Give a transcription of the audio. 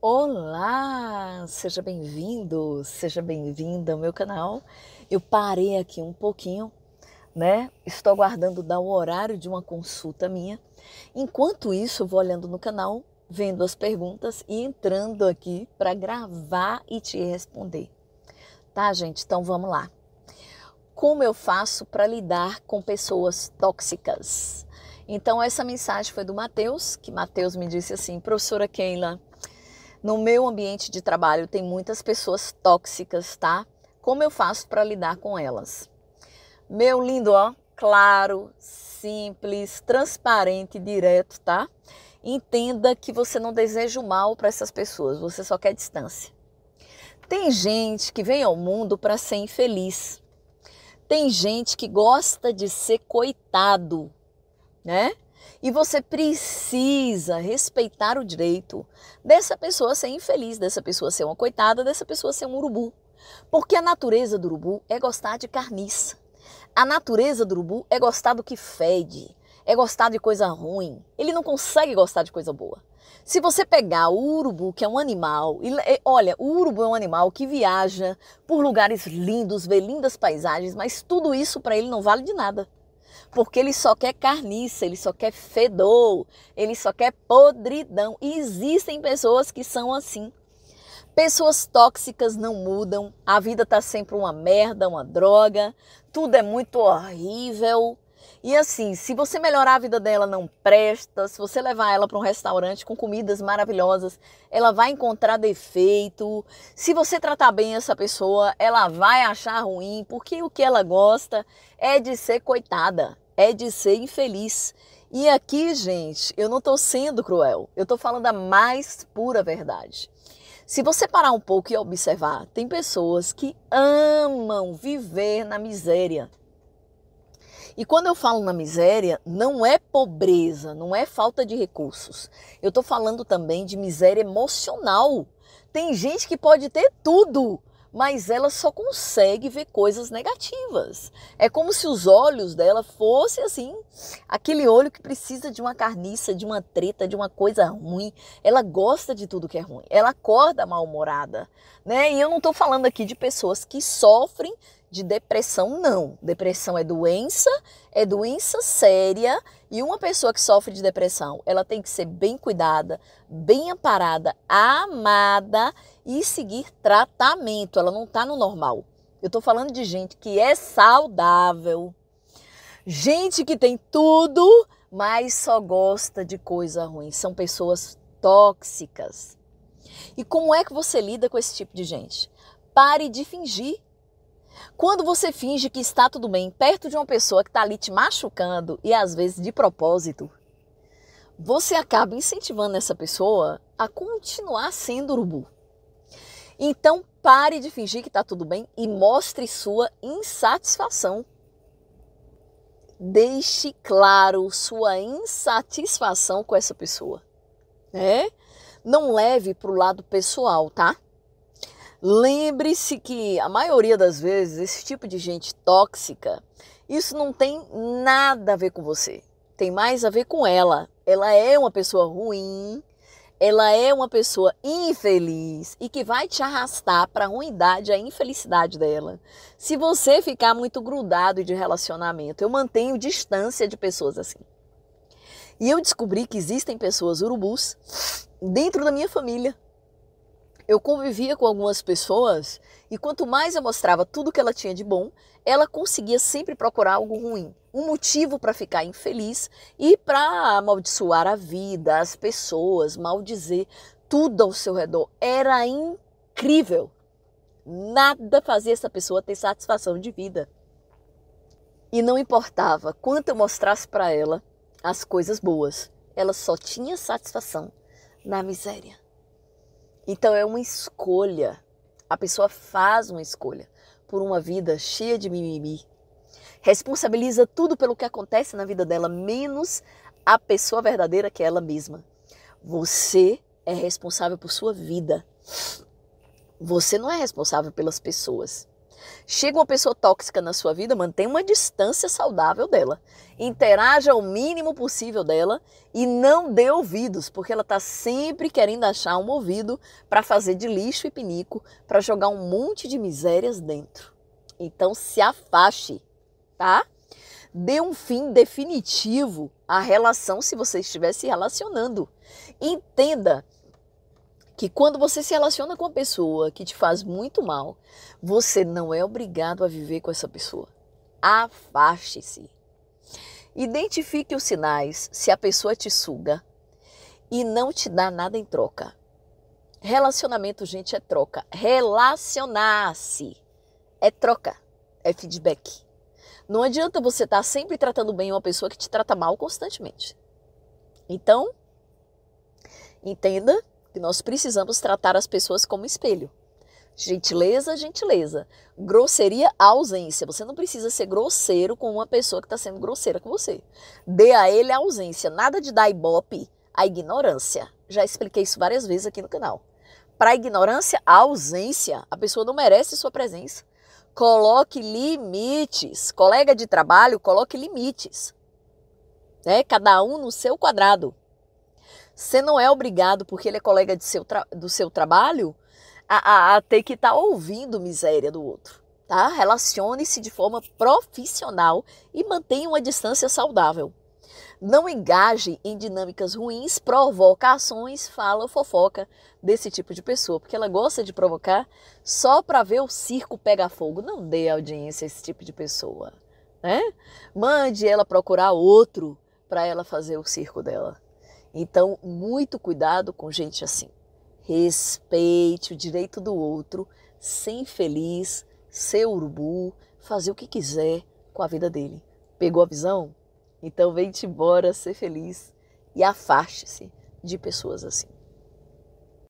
Olá, seja bem-vindo, seja bem-vinda ao meu canal. Eu parei aqui um pouquinho, né? Estou aguardando dar o horário de uma consulta minha. Enquanto isso, eu vou olhando no canal, vendo as perguntas e entrando aqui para gravar e te responder. Tá, gente? Então vamos lá. Como eu faço para lidar com pessoas tóxicas? Então essa mensagem foi do Matheus, que Matheus me disse assim: "Professora Keila, no meu ambiente de trabalho tem muitas pessoas tóxicas, tá? Como eu faço para lidar com elas? Meu lindo, ó, claro, simples, transparente, direto, tá? Entenda que você não deseja o mal para essas pessoas, você só quer distância. Tem gente que vem ao mundo para ser infeliz. Tem gente que gosta de ser coitado, né? E você precisa respeitar o direito dessa pessoa ser infeliz, dessa pessoa ser uma coitada, dessa pessoa ser um urubu. Porque a natureza do urubu é gostar de carniça. A natureza do urubu é gostar do que fede, é gostar de coisa ruim. Ele não consegue gostar de coisa boa. Se você pegar o urubu, que é um animal, e, olha, o urubu é um animal que viaja por lugares lindos, vê lindas paisagens, mas tudo isso para ele não vale de nada. Porque ele só quer carniça, ele só quer fedor, ele só quer podridão. E existem pessoas que são assim. Pessoas tóxicas não mudam, a vida tá sempre uma merda, uma droga, tudo é muito horrível, e assim, se você melhorar a vida dela, não presta. Se você levar ela para um restaurante com comidas maravilhosas, ela vai encontrar defeito. Se você tratar bem essa pessoa, ela vai achar ruim, porque o que ela gosta é de ser coitada, é de ser infeliz. E aqui, gente, eu não estou sendo cruel, eu estou falando a mais pura verdade. Se você parar um pouco e observar, tem pessoas que amam viver na miséria. E quando eu falo na miséria, não é pobreza, não é falta de recursos. Eu estou falando também de miséria emocional. Tem gente que pode ter tudo, mas ela só consegue ver coisas negativas. É como se os olhos dela fossem assim, aquele olho que precisa de uma carniça, de uma treta, de uma coisa ruim. Ela gosta de tudo que é ruim. Ela acorda mal-humorada, né? E eu não estou falando aqui de pessoas que sofrem de depressão, não. Depressão é doença, é doença séria e uma pessoa que sofre de depressão, ela tem que ser bem cuidada, bem amparada, amada e seguir tratamento. Ela não está no normal. Eu estou falando de gente que é saudável, gente que tem tudo, mas só gosta de coisa ruim. São pessoas tóxicas. E como é que você lida com esse tipo de gente? Pare de fingir quando você finge que está tudo bem perto de uma pessoa que está ali te machucando e às vezes de propósito, você acaba incentivando essa pessoa a continuar sendo urubu. Então pare de fingir que está tudo bem e mostre sua insatisfação. Deixe claro sua insatisfação com essa pessoa, né? Não leve para o lado pessoal, tá? Lembre-se que a maioria das vezes esse tipo de gente tóxica, isso não tem nada a ver com você. Tem mais a ver com ela. Ela é uma pessoa ruim, ela é uma pessoa infeliz e que vai te arrastar para a ruindade, a infelicidade dela. Se você ficar muito grudado de relacionamento, eu mantenho distância de pessoas assim. E eu descobri que existem pessoas urubus dentro da minha família. Eu convivia com algumas pessoas e quanto mais eu mostrava tudo que ela tinha de bom, ela conseguia sempre procurar algo ruim, um motivo para ficar infeliz e para amaldiçoar a vida, as pessoas, maldizer tudo ao seu redor. Era incrível. Nada fazia essa pessoa ter satisfação de vida. E não importava quanto eu mostrasse para ela as coisas boas, ela só tinha satisfação na miséria. Então é uma escolha. A pessoa faz uma escolha por uma vida cheia de mimimi. Responsabiliza tudo pelo que acontece na vida dela, menos a pessoa verdadeira que é ela mesma. Você é responsável por sua vida. Você não é responsável pelas pessoas. Chega uma pessoa tóxica na sua vida, mantenha uma distância saudável dela. Interaja o mínimo possível dela e não dê ouvidos, porque ela está sempre querendo achar um ouvido para fazer de lixo e pinico, para jogar um monte de misérias dentro. Então se afaste, tá? Dê um fim definitivo à relação se você estiver se relacionando. Entenda que quando você se relaciona com uma pessoa que te faz muito mal, você não é obrigado a viver com essa pessoa. Afaste-se. Identifique os sinais se a pessoa te suga e não te dá nada em troca. Relacionamento, gente, é troca. Relacionar-se é troca, é feedback. Não adianta você estar tá sempre tratando bem uma pessoa que te trata mal constantemente. Então, entenda que nós precisamos tratar as pessoas como espelho. Gentileza, gentileza. Grosseria, ausência. Você não precisa ser grosseiro com uma pessoa que está sendo grosseira com você. Dê a ele a ausência. Nada de dar ibope a ignorância. Já expliquei isso várias vezes aqui no canal. Para a ignorância, a ausência. A pessoa não merece sua presença. Coloque limites. Colega de trabalho, coloque limites. Né? Cada um no seu quadrado. Você não é obrigado, porque ele é colega de seu do seu trabalho, a, a, a ter que estar tá ouvindo miséria do outro. Tá? Relacione-se de forma profissional e mantenha uma distância saudável. Não engaje em dinâmicas ruins, provocações, fala fofoca desse tipo de pessoa, porque ela gosta de provocar só para ver o circo pegar fogo. Não dê audiência a esse tipo de pessoa, né? Mande ela procurar outro para ela fazer o circo dela. Então, muito cuidado com gente assim. Respeite o direito do outro, ser infeliz, ser urubu, fazer o que quiser com a vida dele. Pegou a visão? Então, vem-te embora, ser feliz e afaste-se de pessoas assim.